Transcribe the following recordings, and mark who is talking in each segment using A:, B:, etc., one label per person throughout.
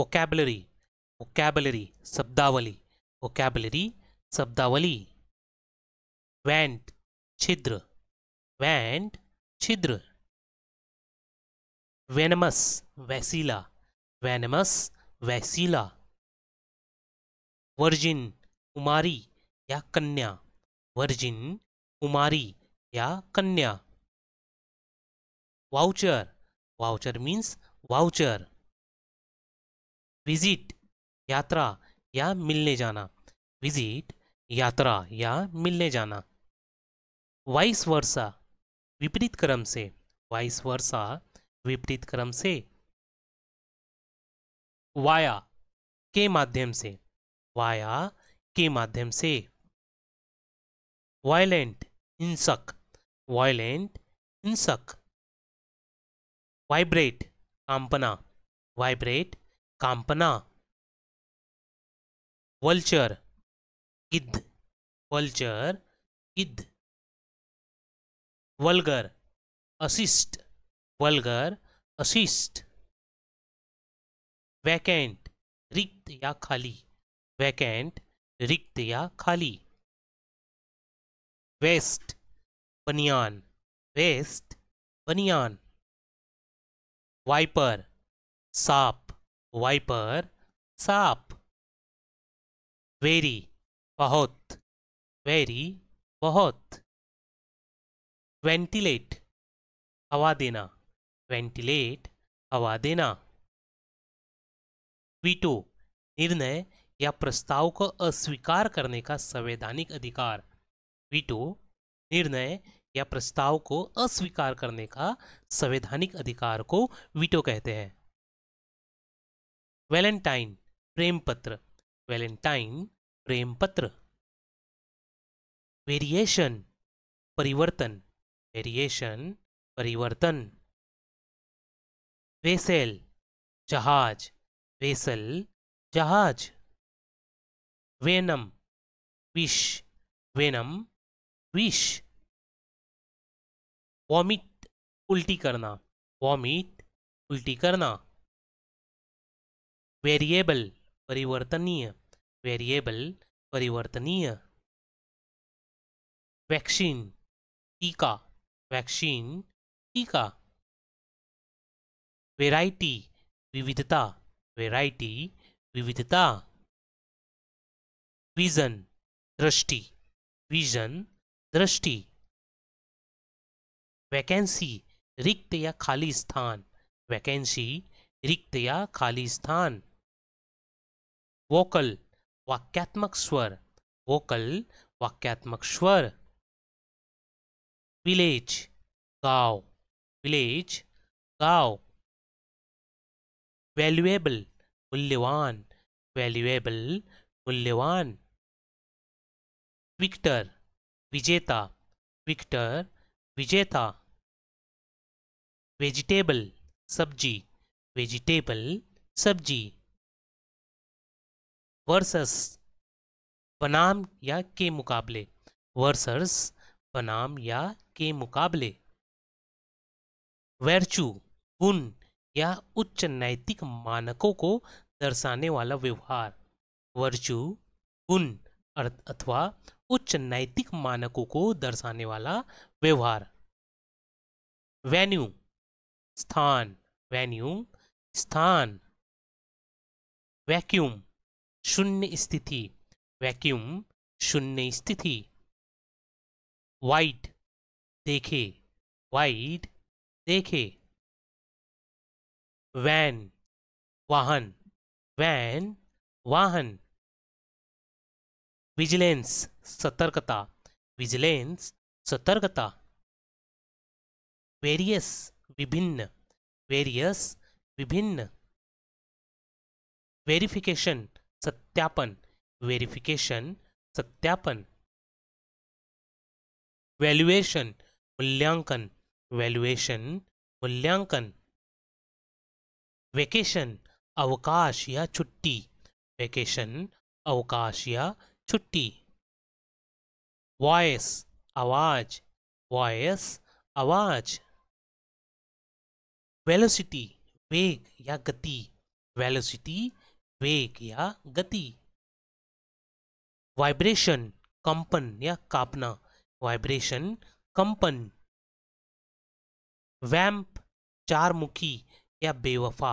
A: vocabulary vocabulary शब्दावली vocabulary शब्दावली वैंट छिद्र vent छिद्र वेनमस वैसीला वेनमस वैसीला virgin कुमारी या कन्या virgin कुमारी या कन्या voucher voucher means voucher visit यात्रा या मिलने जाना विजिट यात्रा या मिलने जाना वाइस वर्षा विपरीत क्रम से वाइस वर्षा विपरीत क्रम से वाया के माध्यम से वाया के माध्यम से वायलेंट हिंसक वायलेंट हिंसक वाइब्रेट कांपना वाइब्रेट कांपना वल्चर इद वल्चर इद वलगर असिस्ट वलगर असिस्ट वैकेंट रिक्त या खाली वैकेंट रिक्त या खाली वेस्ट बनियान वेस्ट बनियान वाइपर साप वाइपर साप वेरी बहुत वेरी बहुत वेंटिलेट हवा देना वेंटिलेट हवा देना वीटो निर्णय या प्रस्ताव को अस्वीकार करने का संवैधानिक अधिकार वीटो निर्णय या प्रस्ताव को अस्वीकार करने का संवैधानिक अधिकार को वीटो कहते हैं वैलेंटाइन प्रेम पत्र वैलेंटाइन प्रेम पत्र वेरिएशन परिवर्तन वेरिएशन परिवर्तन वेसेल जहाज वेसल जहाज वेनम विष वेनम विष वॉमिट उल्टी करना वॉमिट उल्टी करना वेरिएबल परिवर्तनीय वेरिएबल परिवर्तनीय वैक्सीन टीका वैक्सीन टीका वेराइटी विविधता वेराइटी विविधता विजन दृष्टि विजन दृष्टि वैकेंसी रिक्त या खाली स्थान वैकेंसी रिक्त या खाली स्थान वोकल वाक्यात्मक स्वर वोकल वाक्यात्मक स्वर विलेज गांव विलेज गांव वैल्युएबल मूल्यवान वैल्युएबल मूल्यवान विक्टर विजेता विक्टर विजेता वेजिटेबल सब्जी वेजिटेबल सब्जी वर्सस बनाम या के मुकाबले वर्सस बनाम या के मुकाबले वैरचू गुण या उच्च नैतिक मानकों को दर्शाने वाला व्यवहार वर्चू गुण अथवा उच्च नैतिक मानकों को दर्शाने वाला व्यवहार वेन्यू स्थान वेन्यू स्थान वैक्यूम शून्य स्थिति वैक्यूम शून्य स्थिति वाइट देखे वाइट देखे वैन वाहन वैन वाहन विजिलेंस सतर्कता विजिलेंस सतर्कता वेरियस विभिन्न वेरियस विभिन्न वेरिफिकेशन सत्यापन वेरिफिकेशन सत्यापन वैल्युएशन मूल्यांकन वैल्युएशन मूल्यांकन वेकेशन अवकाश या छुट्टी वेकेशन अवकाश या छुट्टी वॉयस आवाज वॉयस आवाज वेलोसिटी वेग या गति वेलोसिटी वेग या गति वाइब्रेशन कंपन या कापना वाइब्रेशन कंपन वैम्प चार मुखी या बेवफा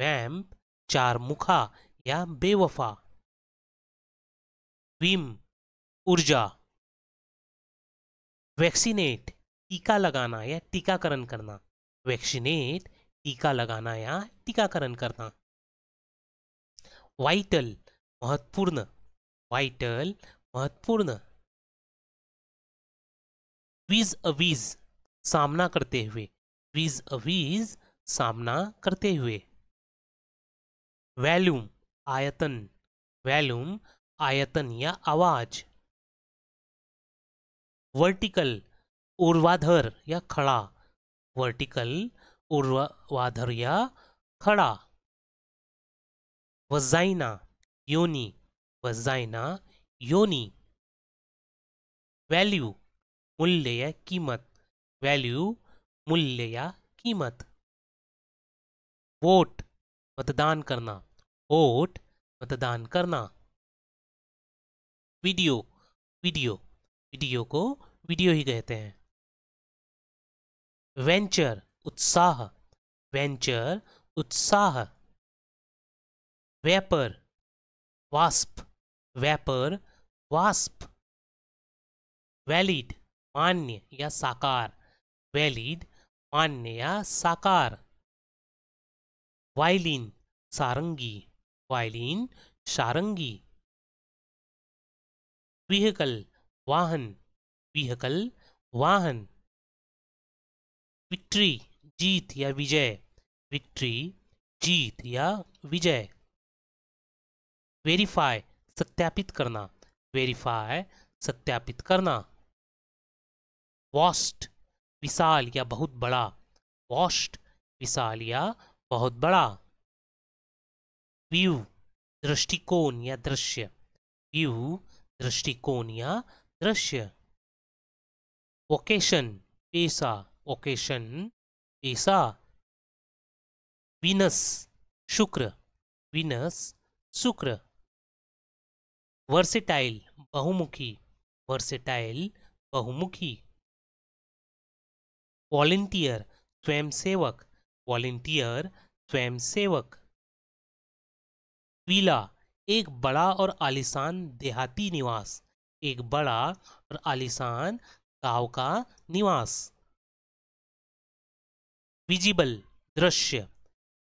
A: वैम्प चार मुखा या बेवफा विम ऊर्जा वैक्सीनेट टीका लगाना या टीकाकरण करना वैक्सीनेट टीका लगाना या टीकाकरण करना वाइटल महत्वपूर्ण वाइटल महत्वपूर्ण विज अवीज सामना करते हुए विज अवीज सामना करते हुए वैल्यूम आयतन वैल्यूम आयतन या आवाज वर्टिकल ऊर्वाधर या खड़ा वर्टिकल ऊर्वाधर या खड़ा वजाइना योनी वजाइना योनी वैल्यू मूल्य या कीमत वैल्यू मूल्य या कीमत वोट मतदान करना वोट मतदान करना वीडियो वीडियो वीडियो को वीडियो ही कहते हैं वेंचर उत्साह वेंचर उत्साह वेपर वास्प वेपर वास्प वैलिड मान्य या साकार वैलिड मान्य या साकार वायलिन सारंगी वायलिन सारंगी व्हीकल वाहन व्हीकल वाहन विक्ट्री जीत या विजय विक्ट्री जीत या विजय वेरीफाई सत्यापित करना वेरीफाई सत्यापित करना वॉस्ट विशाल या बहुत बड़ा वॉस्ट विशाल या बहुत बड़ा व्यू दृष्टिकोण या दृश्य व्यू दृष्टिकोण या दृश्य ओकेशन पेशा ओकेशन पेशा विनस शुक्र विनस शुक्र वर्सेटाइल बहुमुखी वर्सेटाइल बहुमुखी वॉलेंटियर स्वयंसेवक वॉलेंटियर स्वयंसेवक विला एक बड़ा और आलिशान देहाती निवास एक बड़ा और आलिशान गांव का निवास विजिबल दृश्य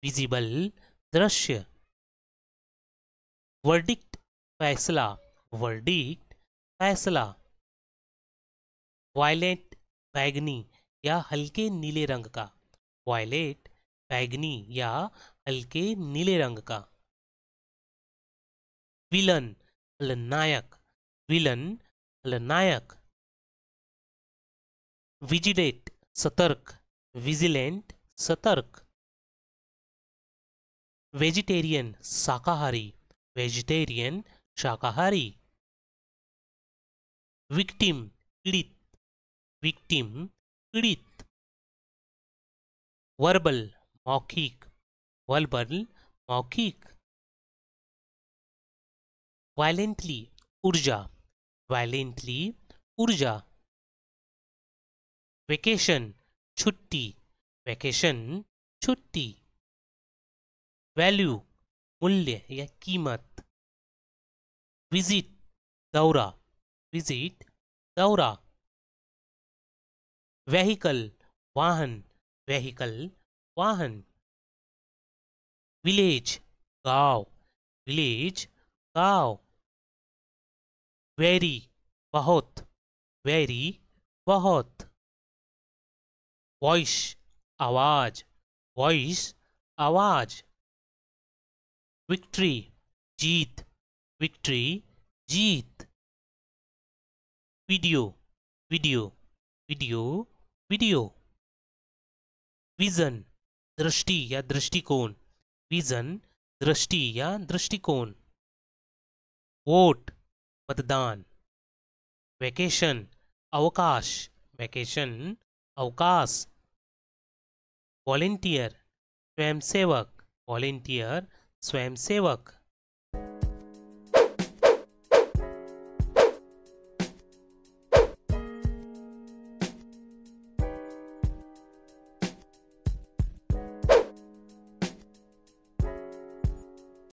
A: विजिबल दृश्य वर्डिक फैसला वर्डी फैसला वायलेट बैगनी या हल्के नीले रंग का वायलेट बैगनी या हल्के नीले रंग का विलन नायक विलन नायक विजिलेट सतर्क विजिलेंट सतर्क वेजिटेरियन शाकाहारी वेजिटेरियन शाकाहारी विक्टिम पीड़ित विक्टिम पीड़ित वर्बल मौखिक वर्बल मौखिक वायलेंटली ऊर्जा वायलेंटली ऊर्जा वेकेशन छुट्टी वेकेशन छुट्टी वैल्यू मूल्य या कीमत विजिट दौरा विजिट दौरा वेहीकल वाहन वेहीकल वाहन विलेज गांव विलेज गांव वेरी बहुत वेरी बहुत वॉइस आवाज वॉइस आवाज विक्ट्री जीत विक्ट्री जीत video video video video vision दृष्टि या दृष्टिकोण विजन दृष्टि या दृष्टिकोण वोट मतदान वैकेशन अवकाश वैकेशन अवकाश वॉलेंटियर स्वयंसेवक वॉलेंटियर स्वयंसेवक